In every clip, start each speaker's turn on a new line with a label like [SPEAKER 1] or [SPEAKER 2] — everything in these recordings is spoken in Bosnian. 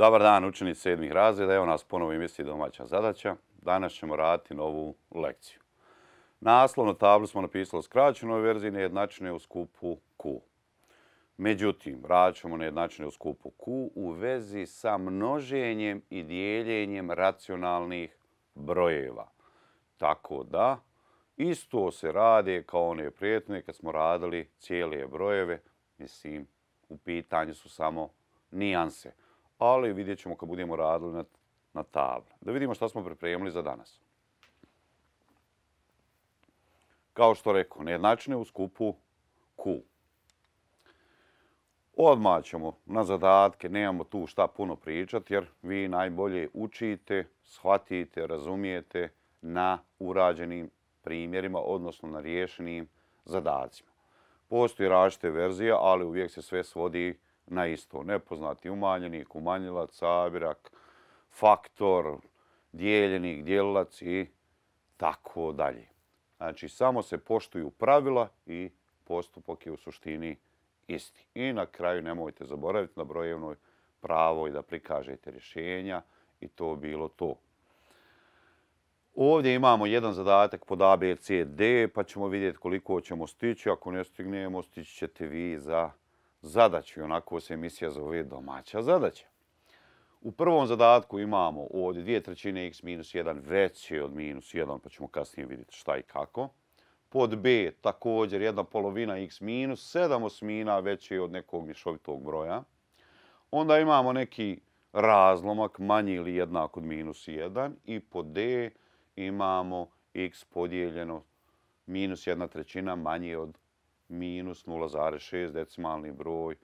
[SPEAKER 1] Dobar dan, učenic sedmih razreda. Evo nas ponovo emisije domaća zadaća. Danas ćemo raditi novu lekciju. Naslovno tablu smo napisali skraćenoj verziji nejednačine u skupu Q. Međutim, radićemo nejednačine u skupu Q u vezi sa množenjem i dijeljenjem racionalnih brojeva. Tako da, isto se rade kao one prijetne kad smo radili cijelije brojeve. Mislim, u pitanju su samo Nijanse ali vidjet ćemo kad budemo radili na, na tabli. Da vidimo šta smo pripremili za danas. Kao što rekao, nejednačine u skupu Q. ćemo na zadatke, nemamo tu šta puno pričati, jer vi najbolje učite, shvatite, razumijete na urađenim primjerima, odnosno na rješenim zadacima. Postoji različite verzije, ali uvijek se sve svodi na na isto. Nepoznati umanjenik, umanjilac, sabirak, faktor, dijeljenik, dijelilac i tako dalje. Znači, samo se poštuju pravila i postupak je u suštini isti. I na kraju nemojte zaboraviti na brojevnoj pravo i da prikažete rješenja i to bilo to. Ovdje imamo jedan zadatak pod ABCD pa ćemo vidjeti koliko ćemo stići. Ako ne stignemo, stići ćete vi za zadaću, onako se emisija zove domaća zadaća. U prvom zadatku imamo ovdje dvije trećine x minus 1 veće od minus 1, pa ćemo kasnije vidjeti šta i kako. Pod b također jedna polovina x minus 7 osmina veće od nekog mišovitog broja. Onda imamo neki razlomak manji ili jednak od minus 1 i pod d imamo x podijeljeno minus jedna trećina manje od minus 0,6 decimalni broj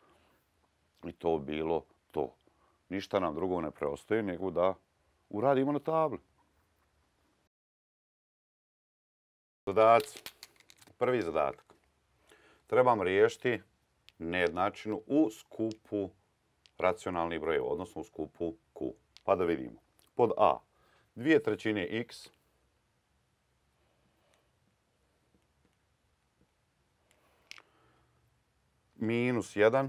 [SPEAKER 1] i to bilo to. Ništa nam drugo ne preostaje nego da uradimo na tabli. Zadac, prvi zadatak. Trebam riješiti nejednačinu u skupu racionalnih brojeva, odnosno u skupu Q. Pa da vidimo. Pod A, dvije trećine x minus 1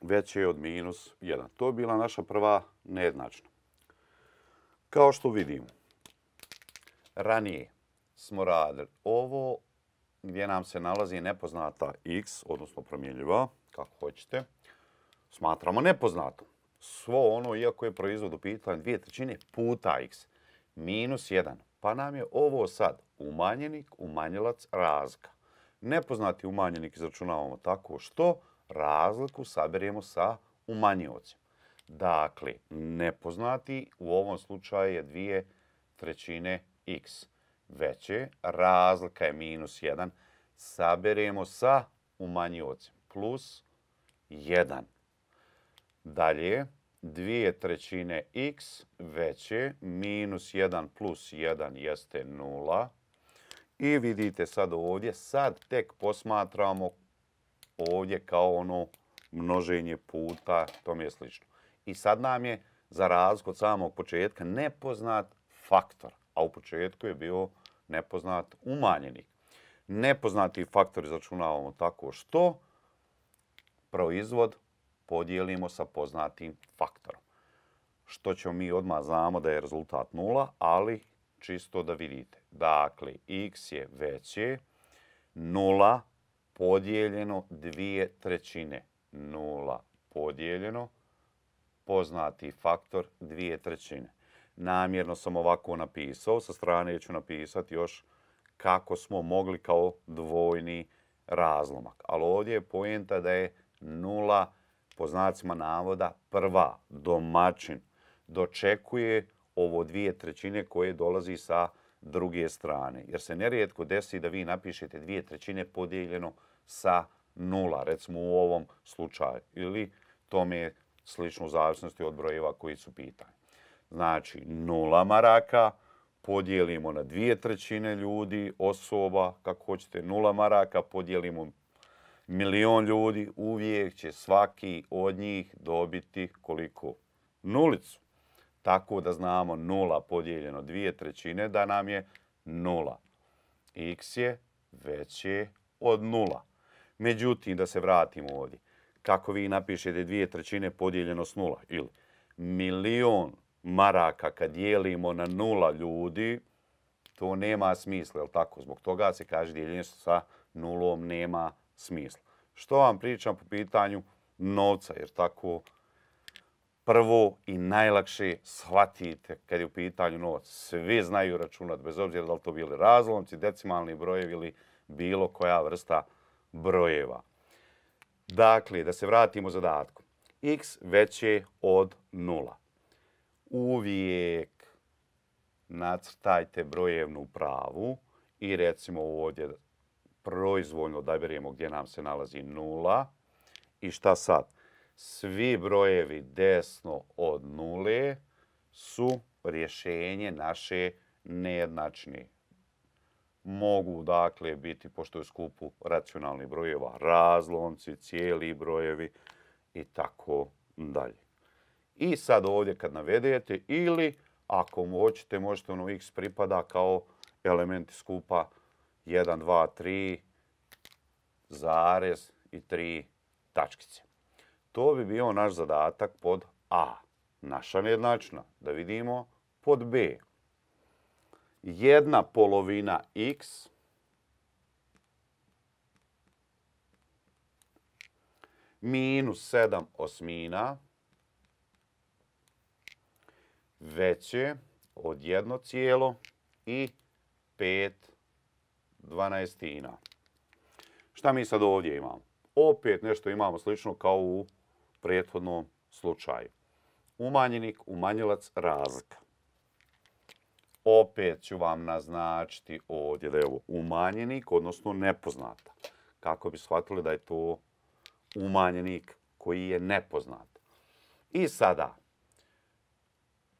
[SPEAKER 1] veće je od minus 1. To je bila naša prva nejednačna. Kao što vidimo, ranije smo radili ovo gdje nam se nalazi nepoznata x, odnosno promjenljiva, kako hoćete, smatramo nepoznatom. Svo ono, iako je proizvod u pitanju dvije trećine, puta x, minus 1. Pa nam je ovo sad umanjenik, umanjilac, razga nepoznati umanjenik izračunavamo tako što razliku saberemo sa umanjivacima. Dakle, nepoznati u ovom slučaju je dvije trećine x. Veće, razlika je minus 1, saberemo sa umanjivacima plus 1. Dalje, dvije trećine x veće, minus 1 plus 1 jeste I vidite sad ovdje, sad tek posmatramo ovdje kao ono množenje puta, to mi je slično. I sad nam je, za razliku od samog početka, nepoznat faktor. A u početku je bio nepoznat umanjeni. Nepoznati faktor izračunavamo tako što proizvod podijelimo sa poznatim faktorom. Što ćemo mi odmah znamo da je rezultat nula, ali čisto da vidite. Dakle, x je veće 0 podijeljeno dvije trećine. 0 podijeljeno, poznati faktor, dvije trećine. Namjerno sam ovako napisao, sa strane ću napisati još kako smo mogli kao dvojni razlomak. Ali ovdje je pojenta da je 0 po znacima navoda prva domaćin dočekuje ovo dvije trećine koje dolazi sa druge strane. Jer se nerijetko desi da vi napišete dvije trećine podijeljeno sa nula, recimo u ovom slučaju. Ili to mi je slično u zavisnosti od brojeva koji su pitanje. Znači, nula maraka podijelimo na dvije trećine ljudi, osoba, kako hoćete, nula maraka podijelimo milion ljudi, uvijek će svaki od njih dobiti koliko? Nulicu tako da znamo 0 podijeljeno dvije trećine, da nam je nula. x je veće od 0. Međutim, da se vratimo ovdje, kako vi napišete dvije trećine podijeljeno s 0 ili milion maraka kad dijelimo na 0 ljudi, to nema smisla, je tako? Zbog toga se kaže dijeljenje sa 0 nema smisla. Što vam pričam po pitanju novca, jer tako prvo i najlakše shvatite kad je u pitanju novac. Svi znaju računat, bez obzira da li to bili razlomci, decimalni brojevi ili bilo koja vrsta brojeva. Dakle, da se vratimo zadatku. x veće od nula. Uvijek nacrtajte brojevnu pravu i recimo ovdje proizvoljno da odaberemo gdje nam se nalazi nula. I šta sad? svi brojevi desno od nule su rješenje naše nejednačni. Mogu dakle biti, pošto je skupu racionalnih brojeva, razlomci, cijeli brojevi i tako dalje. I sad ovdje kad navedete ili ako mu možete ono x pripada kao elementi skupa 1, 2, 3, zarez i 3 tačkice. To bi bio naš zadatak pod A, naša nejednačna. Da vidimo pod B, jedna polovina x minus 7 osmina veće od jedno cijelo i 5 dvanaestina. Šta mi sad ovdje imamo? Opet nešto imamo slično kao u prethodnom slučaju. Umanjenik, umanjilac, razlika. Opet ću vam naznačiti ovdje da je ovo umanjenik, odnosno nepoznata. Kako bi shvatili da je to umanjenik koji je nepoznat. I sada,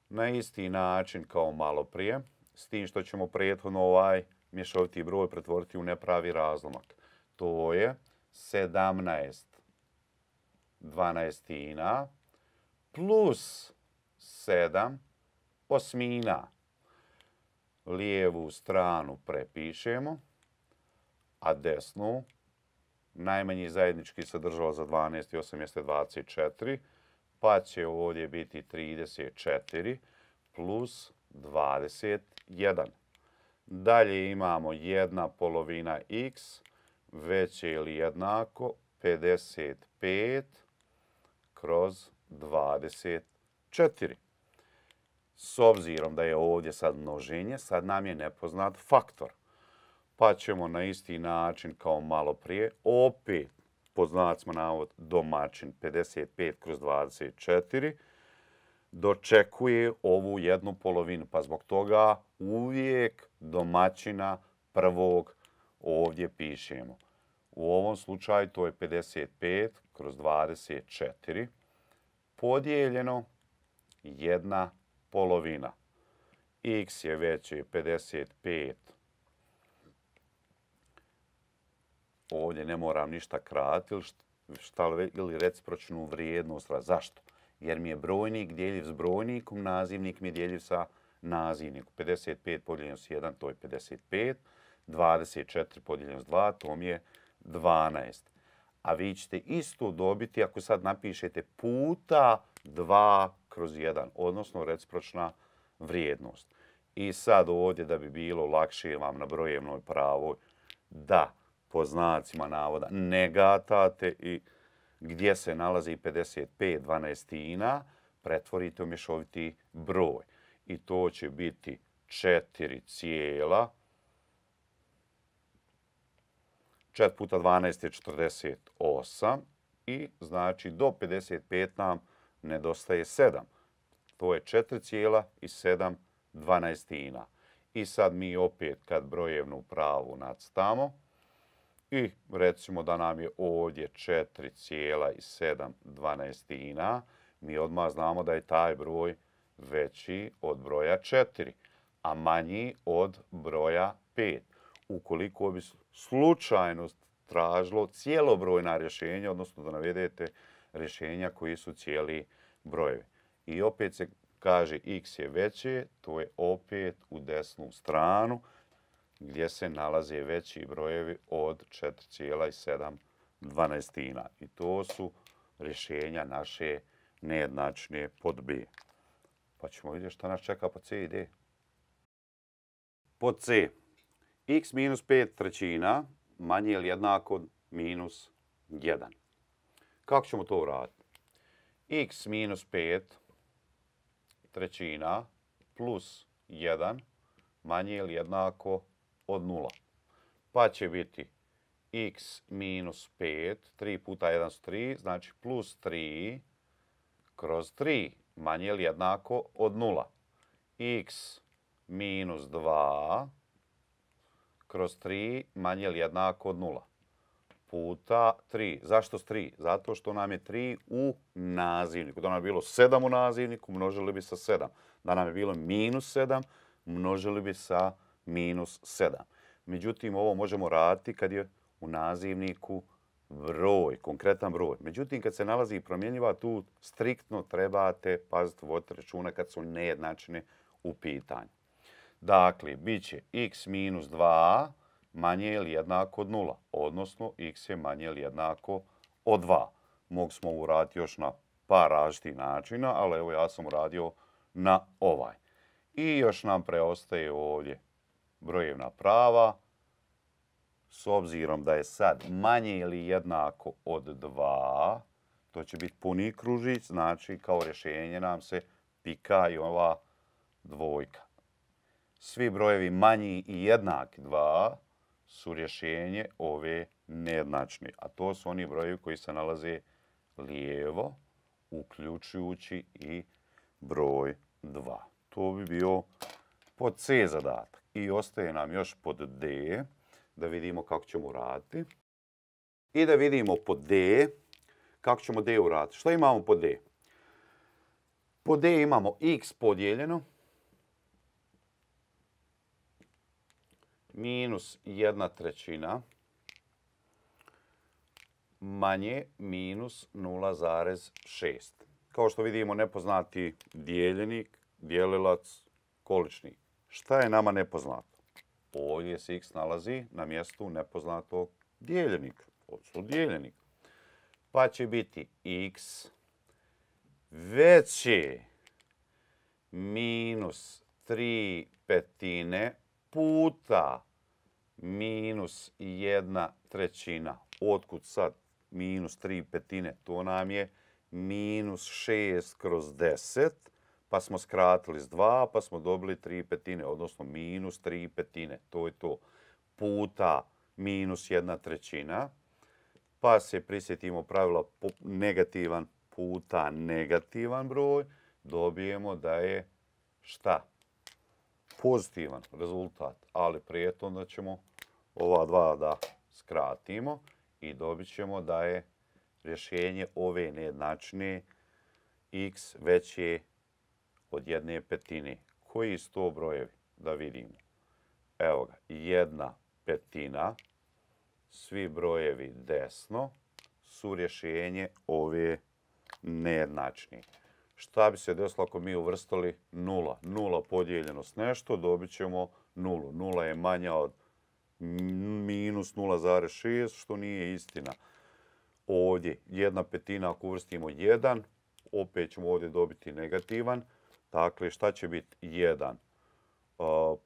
[SPEAKER 1] na isti način kao malo prije, s tim što ćemo prethodno ovaj mješoviti broj pretvoriti u nepravi razlomak. To je 17 dvanaestina plus sedam osmina. Lijevu stranu prepišemo, a desnu najmanji zajednički sadržava za 12 i 8 jeste 24, pa će ovdje biti 34 plus 21. Dalje imamo jedna polovina x veće ili jednako 55 kroz 24. S obzirom da je ovdje sad množenje, sad nam je nepoznat faktor. Pa ćemo na isti način kao malo prije, opet poznat smo navod domaćin 55 kroz 24, dočekuje ovu jednu polovinu. Pa zbog toga uvijek domaćina prvog ovdje pišemo. U ovom slučaju to je 55 kroz 24 podijeljeno jedna polovina. x je veće 55. Ovdje ne moram ništa krati ili recipročnu vrijednost. Zašto? Jer mi je brojnik dijeljiv s brojnikom, nazivnik mi je dijeljiv sa nazivnikom. 55 podijeljeno s 1, to je 55. 24 podijeljeno s 2, to mi je 12. A vi ćete isto dobiti ako sad napišete puta 2 kroz 1, odnosno recipročna vrijednost. I sad ovdje da bi bilo lakše vam na brojevnoj pravoj, da, po znacima navoda, negatate i gdje se nalazi 55 dvanestina, pretvorite u mješoviti broj. I to će biti 4 cijela, 4 puta 12 je 48 i znači do 55 nam nedostaje 7. To je 4,7 cijela i dvanaestina. I sad mi opet kad brojevnu pravu nadstamo i recimo da nam je ovdje 4,7 cijela dvanaestina, mi odmah znamo da je taj broj veći od broja 4, a manji od broja 5 ukoliko bi slučajnost tražilo cijelo brojna rješenja, odnosno da navedete rješenja koji su cijeli brojevi. I opet se kaže x je veće, to je opet u desnu stranu gdje se nalaze veći brojevi od 4,7 dvanestina. I to su rješenja naše nejednačne pod B. Pa ćemo vidjeti što nas čeka pod C i D. Pod C x minus 5 trećina manje ili jednako minus 1. Kako ćemo to uraditi? x minus 5 trećina plus 1 manje ili jednako od 0. Pa će biti x minus 5, 3 puta 1 su 3, znači plus 3 kroz 3 manje ili jednako od 0. x minus 2 trećina kroz 3 manje ili jednako od 0. Puta 3. Zašto s 3? Zato što nam je 3 u nazivniku. Da nam je bilo 7 u nazivniku, množili bi sa 7. Da nam je bilo minus 7, množili bi sa minus 7. Međutim, ovo možemo raditi kad je u nazivniku broj, konkretan broj. Međutim, kad se nalazi promjenjiva, tu striktno trebate paziti vod računa kad su nejednačine u pitanju. Dakle, bit će x minus 2 manje ili jednako od 0, odnosno x je manje ili jednako od 2. Mogu smo uraditi još na par različitih načina, ali evo ja sam uradio na ovaj. I još nam preostaje ovdje brojevna prava. S obzirom da je sad manje ili jednako od 2, to će biti puni kružić, znači kao rješenje nam se pika i ova dvojka svi brojevi manji i jednaki 2 su rješenje ove nejednačne. A to su oni brojevi koji se nalaze lijevo, uključujući i broj 2. To bi bio pod C zadatak. I ostaje nam još pod D da vidimo kako ćemo raditi. I da vidimo pod D kako ćemo D uraditi. Što imamo pod D? Pod D imamo x podijeljeno minus jedna trećina manje minus 0,6. Kao što vidimo, nepoznati dijeljenik, dijelilac, količnik. Šta je nama nepoznato? Ovdje se x nalazi na mjestu nepoznatog dijeljenika, odnosno dijeljenika. Pa će biti x veće minus 3 petine puta 0,6 minus jedna trećina. Otkud sad minus tri petine? To nam je minus šest kroz deset, pa smo skratili s dva, pa smo dobili tri petine, odnosno minus tri petine. To je to puta minus jedna trećina. Pa se prisjetimo pravila negativan puta negativan broj, dobijemo da je šta? Šta? pozitivan rezultat, ali prijetom da ćemo ova dva da skratimo i dobit ćemo da je rješenje ove nejednačine x veće od jedne petine. Koji su to brojevi? Da vidimo. Evo ga, jedna petina, svi brojevi desno su rješenje ove nejednačne šta bi se desilo ako mi uvrstali nula? Nula podijeljeno s nešto, dobit ćemo nulu. Nula je manja od minus 0,6, što nije istina. Ovdje jedna petina, ako uvrstimo 1, opet ćemo ovdje dobiti negativan. Dakle, šta će biti 1?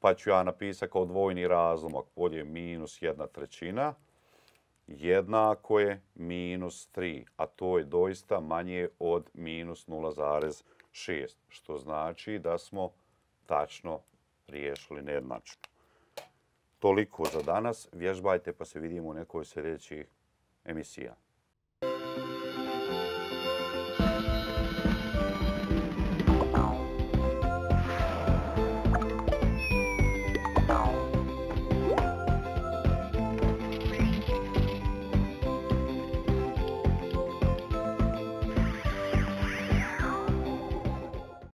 [SPEAKER 1] Pa ću ja napisati kao dvojni razlomak. Ovdje je minus jedna trećina jednako je minus 3, a to je doista manje od minus 0,6, što znači da smo tačno riješili nejednačno. Toliko za danas. Vježbajte pa se vidimo u nekoj sljedećih emisija.